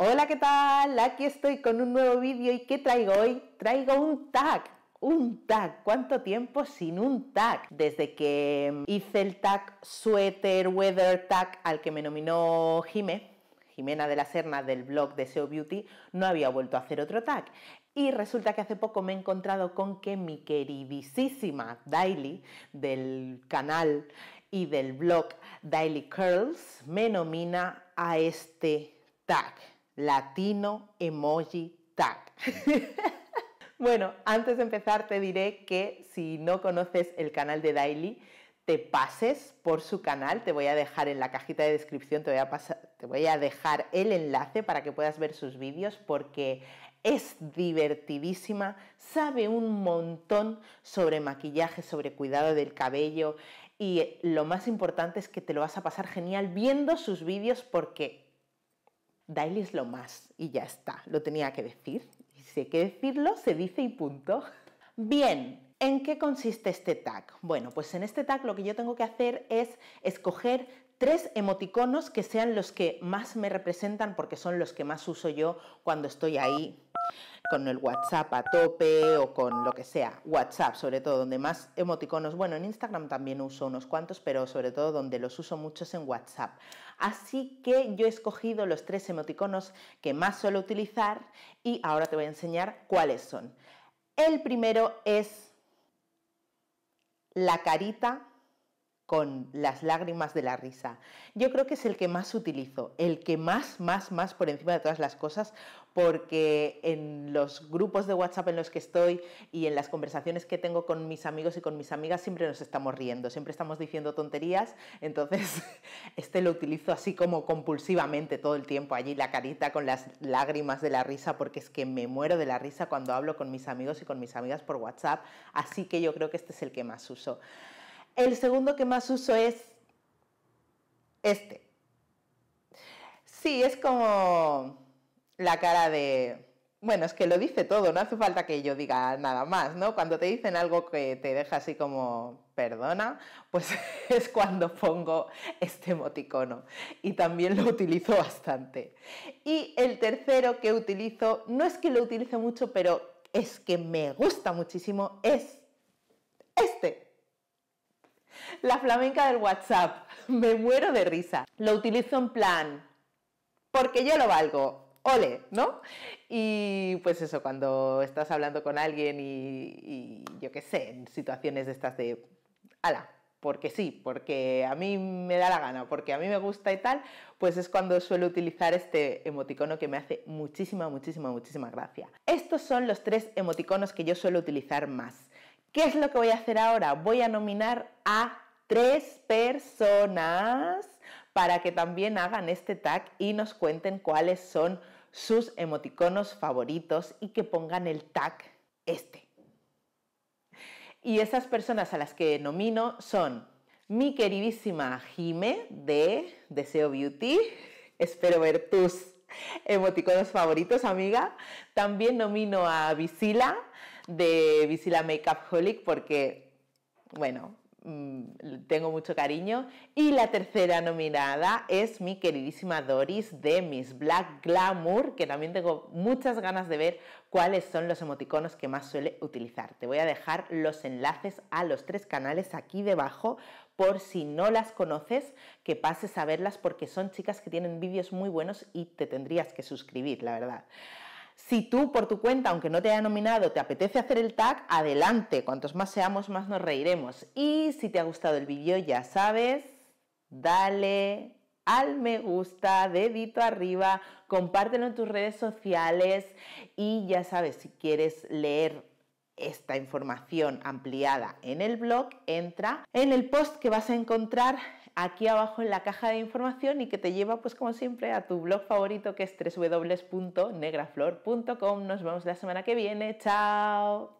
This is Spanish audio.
Hola, ¿qué tal? Aquí estoy con un nuevo vídeo y ¿qué traigo hoy? Traigo un tag. Un tag, ¿cuánto tiempo sin un tag? Desde que hice el tag Sweater Weather Tag al que me nominó Jimé, Jimena de la Serna del blog de SEO Beauty, no había vuelto a hacer otro tag. Y resulta que hace poco me he encontrado con que mi queridísima Daily del canal y del blog Daily Curls me nomina a este tag. Latino Emoji Tag. bueno, antes de empezar te diré que si no conoces el canal de Daily, te pases por su canal, te voy a dejar en la cajita de descripción, te voy a, te voy a dejar el enlace para que puedas ver sus vídeos porque es divertidísima, sabe un montón sobre maquillaje, sobre cuidado del cabello y lo más importante es que te lo vas a pasar genial viendo sus vídeos porque Daily es lo más y ya está, lo tenía que decir. Y si hay que decirlo, se dice y punto. Bien, ¿en qué consiste este tag? Bueno, pues en este tag lo que yo tengo que hacer es escoger tres emoticonos que sean los que más me representan porque son los que más uso yo cuando estoy ahí con el WhatsApp a tope o con lo que sea, WhatsApp sobre todo, donde más emoticonos, bueno, en Instagram también uso unos cuantos, pero sobre todo donde los uso muchos en WhatsApp. Así que yo he escogido los tres emoticonos que más suelo utilizar y ahora te voy a enseñar cuáles son. El primero es la carita con las lágrimas de la risa. Yo creo que es el que más utilizo, el que más, más, más por encima de todas las cosas, porque en los grupos de WhatsApp en los que estoy y en las conversaciones que tengo con mis amigos y con mis amigas siempre nos estamos riendo, siempre estamos diciendo tonterías, entonces este lo utilizo así como compulsivamente todo el tiempo allí, la carita con las lágrimas de la risa, porque es que me muero de la risa cuando hablo con mis amigos y con mis amigas por WhatsApp, así que yo creo que este es el que más uso. El segundo que más uso es este. Sí, es como la cara de... Bueno, es que lo dice todo, no hace falta que yo diga nada más, ¿no? Cuando te dicen algo que te deja así como perdona, pues es cuando pongo este emoticono y también lo utilizo bastante. Y el tercero que utilizo, no es que lo utilice mucho, pero es que me gusta muchísimo, es la flamenca del WhatsApp. Me muero de risa. Lo utilizo en plan, porque yo lo valgo. Ole, ¿no? Y pues eso, cuando estás hablando con alguien y, yo qué sé, en situaciones de estas de, ala, porque sí, porque a mí me da la gana, porque a mí me gusta y tal, pues es cuando suelo utilizar este emoticono que me hace muchísima, muchísima, muchísima gracia. Estos son los tres emoticonos que yo suelo utilizar más. ¿Qué es lo que voy a hacer ahora? Voy a nominar a tres personas para que también hagan este tag y nos cuenten cuáles son sus emoticonos favoritos y que pongan el tag este. Y esas personas a las que nomino son mi queridísima Jime de Deseo Beauty. Espero ver tus emoticonos favoritos, amiga. También nomino a Visila de Visila Makeup Holic porque, bueno, Mm, tengo mucho cariño. Y la tercera nominada es mi queridísima Doris de Miss Black Glamour, que también tengo muchas ganas de ver cuáles son los emoticonos que más suele utilizar. Te voy a dejar los enlaces a los tres canales aquí debajo por si no las conoces, que pases a verlas porque son chicas que tienen vídeos muy buenos y te tendrías que suscribir, la verdad. Si tú por tu cuenta, aunque no te haya nominado, te apetece hacer el tag, adelante. Cuantos más seamos, más nos reiremos. Y si te ha gustado el vídeo, ya sabes, dale al me gusta, dedito arriba, compártelo en tus redes sociales y ya sabes, si quieres leer esta información ampliada en el blog, entra en el post que vas a encontrar aquí abajo en la caja de información y que te lleva, pues como siempre, a tu blog favorito que es www.negraflor.com. Nos vemos la semana que viene. ¡Chao!